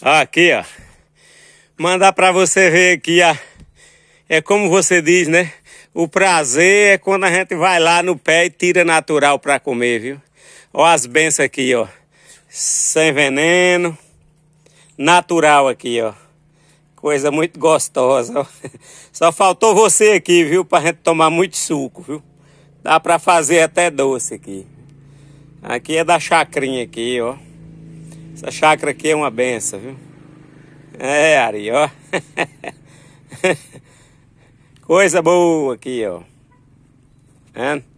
Aqui, ó. Mandar para você ver aqui, ó. É como você diz, né? O prazer é quando a gente vai lá no pé e tira natural para comer, viu? Ó as benças aqui, ó. Sem veneno. Natural aqui, ó. Coisa muito gostosa. Ó. Só faltou você aqui, viu? Pra gente tomar muito suco, viu? Dá para fazer até doce aqui. Aqui é da chacrinha aqui, ó. Essa chácara aqui é uma benção, viu? É, Ari, ó. Coisa boa aqui, ó. É?